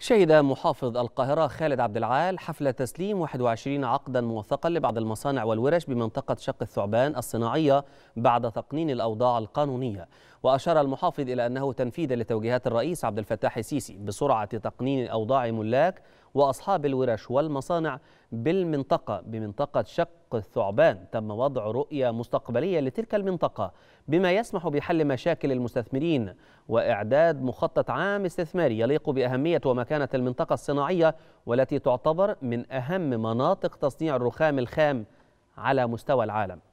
شهد محافظ القاهرة خالد عبد العال حفل تسليم 21 عقدا موثقا لبعض المصانع والورش بمنطقة شق الثعبان الصناعية بعد تقنين الأوضاع القانونية وأشار المحافظ إلى أنه تنفيذا لتوجيهات الرئيس عبد الفتاح السيسي بسرعة تقنين أوضاع ملاك وأصحاب الورش والمصانع بالمنطقة بمنطقة شق الثعبان تم وضع رؤية مستقبلية لتلك المنطقة بما يسمح بحل مشاكل المستثمرين وإعداد مخطط عام استثماري يليق بأهمية ومكانة المنطقة الصناعية والتي تعتبر من أهم مناطق تصنيع الرخام الخام على مستوى العالم